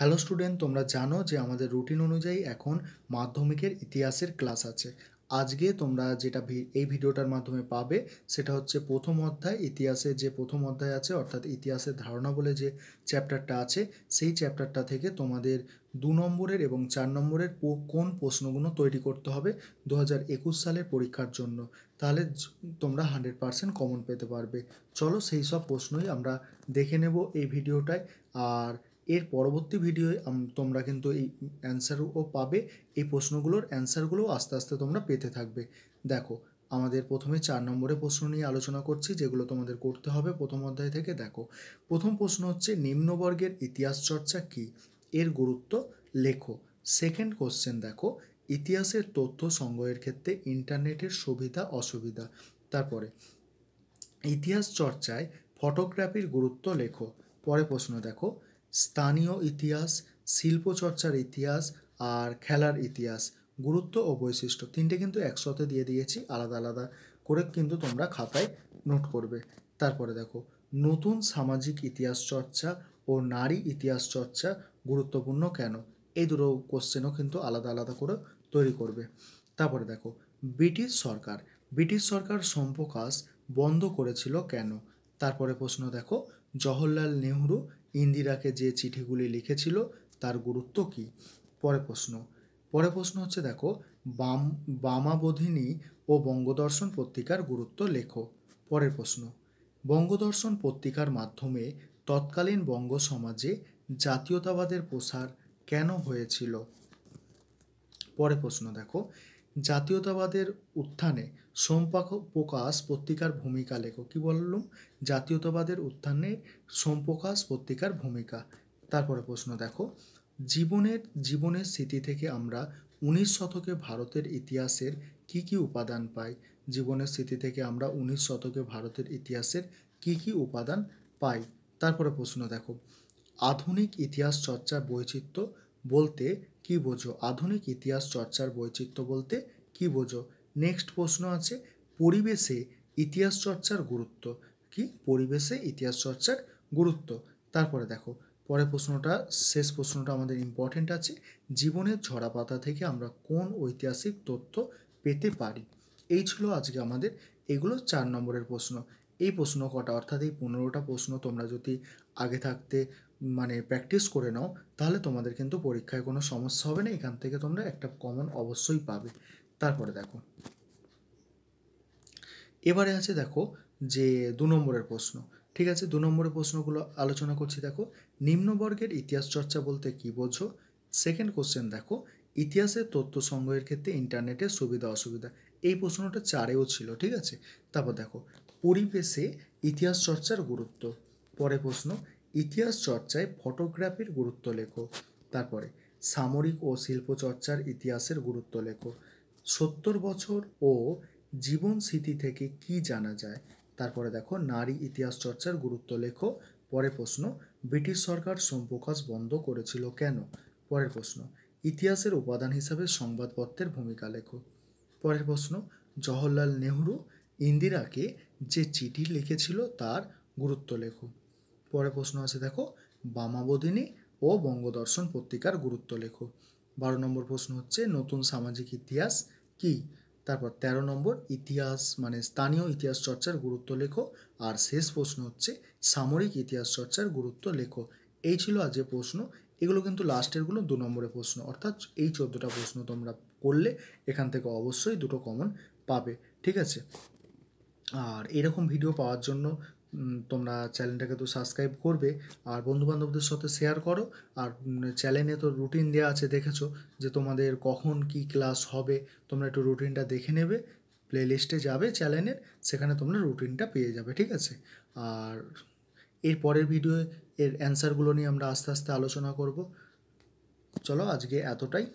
hello student তোমরা জানো যে আমাদের রুটিন অনুযায়ী এখন মাধ্যমিকের ইতিহাসের ক্লাস আছে আজকে তোমরা যেটা এই ভিডিওটার মাধ্যমে পাবে সেটা হচ্ছে প্রথম অধ্যায় ইতিহাসের যে প্রথম অধ্যায় আছে অর্থাৎ ইতিহাসের ধারণা বলে যে চ্যাপ্টারটা আছে সেই চ্যাপ্টারটা থেকে তোমাদের দু নম্বরের এবং চার নম্বরের কোন প্রশ্নগুলো তৈরি করতে হবে দু সালের পরীক্ষার জন্য তাহলে তোমরা হান্ড্রেড পারসেন্ট কমন পেতে পারবে চলো সেই সব প্রশ্নই আমরা দেখে নেব এই ভিডিওটায় আর এর পরবর্তী ভিডিও তোমরা কিন্তু এই অ্যান্সারও পাবে এই প্রশ্নগুলোর অ্যান্সারগুলোও আস্তে আস্তে তোমরা পেতে থাকবে দেখো আমাদের প্রথমে চার নম্বরে প্রশ্ন নিয়ে আলোচনা করছি যেগুলো তোমাদের করতে হবে প্রথম অধ্যায় থেকে দেখো প্রথম প্রশ্ন হচ্ছে নিম্নবর্গের ইতিহাস চর্চা কি এর গুরুত্ব লেখো সেকেন্ড কোশ্চেন দেখো ইতিহাসের তথ্য সংগ্রহের ক্ষেত্রে ইন্টারনেটের সুবিধা অসুবিধা তারপরে ইতিহাস চর্চায় ফটোগ্রাফির গুরুত্ব লেখো পরে প্রশ্ন দেখো স্থানীয় ইতিহাস শিল্পচর্চার ইতিহাস আর খেলার ইতিহাস গুরুত্ব ও বৈশিষ্ট্য তিনটে কিন্তু একসাথে দিয়ে দিয়েছি আলাদা আলাদা করে কিন্তু তোমরা খাতায় নোট করবে তারপরে দেখো নতুন সামাজিক ইতিহাস চর্চা ও নারী ইতিহাস চর্চা গুরুত্বপূর্ণ কেন এই দুটো কোশ্চেনও কিন্তু আলাদা আলাদা করে তৈরি করবে তারপরে দেখো ব্রিটিশ সরকার ব্রিটিশ সরকার সম্প্রকাশ বন্ধ করেছিল কেন তারপরে প্রশ্ন দেখো জওহরলাল নেহরু ইন্দিরাকে যে চিঠিগুলি লিখেছিল তার গুরুত্ব কি পরে প্রশ্ন পরে প্রশ্ন হচ্ছে দেখো বাম বামাবোধিনী ও বঙ্গদর্শন পত্রিকার গুরুত্ব লেখো পরের প্রশ্ন বঙ্গদর্শন পত্রিকার মাধ্যমে তৎকালীন বঙ্গ সমাজে জাতীয়তাবাদের প্রসার কেন হয়েছিল পরে প্রশ্ন দেখো জাতীয়তাবাদের উত্থানে সোমপাক প্রকাশ পত্রিকার ভূমিকা লেখো কী বললুম জাতীয়তাবাদের উত্থানে সোমপ্রকাশ পত্রিকার ভূমিকা তারপরে প্রশ্ন দেখো জীবনের জীবনের স্মৃতি থেকে আমরা উনিশ শতকে ভারতের ইতিহাসের কি কি উপাদান পাই জীবনের স্মৃতি থেকে আমরা উনিশ শতকে ভারতের ইতিহাসের কি কি উপাদান পাই তারপরে প্রশ্ন দেখো আধুনিক ইতিহাস চর্চার বৈচিত্র্য বলতে কি বোঝো আধুনিক ইতিহাস চর্চার বৈচিত্র্য বলতে কি বোঝো নেক্সট প্রশ্ন আছে পরিবেশে ইতিহাস চর্চার গুরুত্ব কি পরিবেশে ইতিহাস চর্চার গুরুত্ব তারপরে দেখো পরের প্রশ্নটা শেষ প্রশ্নটা আমাদের ইম্পর্টেন্ট আছে জীবনের ঝরাপাতা থেকে আমরা কোন ঐতিহাসিক তথ্য পেতে পারি এই ছিল আজকে আমাদের এগুলো চার নম্বরের প্রশ্ন এই প্রশ্ন কটা অর্থাৎ এই পনেরোটা প্রশ্ন তোমরা যদি আগে থাকতে মানে প্র্যাকটিস করে নাও তাহলে তোমাদের কিন্তু পরীক্ষায় কোনো সমস্যা হবে না এখান থেকে তোমরা একটা কমন অবশ্যই পাবে তারপরে দেখো এবারে আছে দেখো যে দু নম্বরের প্রশ্ন ঠিক আছে দু নম্বরের প্রশ্নগুলো আলোচনা করছি দেখো নিম্নবর্গের ইতিহাস চর্চা বলতে কি বোঝো সেকেন্ড কোশ্চেন দেখো ইতিহাসের তথ্য সংগ্রহের ক্ষেত্রে ইন্টারনেটের সুবিধা অসুবিধা এই প্রশ্নটা চারেও ছিল ঠিক আছে তারপর দেখো পরিবেশে ইতিহাস চর্চার গুরুত্ব পরে প্রশ্ন ইতিহাস চর্চায় ফটোগ্রাফির গুরুত্ব লেখো তারপরে সামরিক ও শিল্প চর্চার ইতিহাসের গুরুত্ব লেখো সত্তর বছর ও জীবন স্মৃতি থেকে কি জানা যায় তারপরে দেখো নারী ইতিহাস চর্চার গুরুত্ব লেখো পরে প্রশ্ন ব্রিটিশ সরকার সম্প্রকাশ বন্ধ করেছিল কেন পরের প্রশ্ন ইতিহাসের উপাদান হিসাবে সংবাদপত্রের ভূমিকা লেখো পরের প্রশ্ন জওহরলাল নেহরু ইন্দিরাকে যে চিঠি লিখেছিল তার গুরুত্ব লেখো পরে প্রশ্ন আছে দেখো বামাবদিনী ও বঙ্গদর্শন পত্রিকার গুরুত্ব লেখো বারো নম্বর প্রশ্ন হচ্ছে নতুন সামাজিক ইতিহাস কি তারপর ১৩ নম্বর ইতিহাস মানে স্থানীয় ইতিহাস চর্চার গুরুত্ব লেখো আর শেষ প্রশ্ন হচ্ছে সামরিক ইতিহাস চর্চার গুরুত্ব লেখো এই ছিল আজকে প্রশ্ন এগুলো কিন্তু লাস্টেরগুলো দু নম্বরের প্রশ্ন অর্থাৎ এই চোদ্দোটা প্রশ্ন তোমরা করলে এখান থেকে অবশ্যই দুটো কমন পাবে ঠিক আছে আর এরকম ভিডিও পাওয়ার জন্য তোমরা চ্যানেলটাকে তো সাবস্ক্রাইব করবে আর বন্ধুবান্ধবদের সাথে শেয়ার করো আর চ্যানেলে তো রুটিন দেওয়া আছে দেখেছো যে তোমাদের কখন কি ক্লাস হবে তোমরা একটু রুটিনটা দেখে নেবে প্লেলিস্টে যাবে চ্যানেলের সেখানে তোমরা রুটিনটা পেয়ে যাবে ঠিক আছে আর এর পরের ভিডিও এর অ্যান্সারগুলো নিয়ে আমরা আস্তে আস্তে আলোচনা করব চলো আজকে এতটাই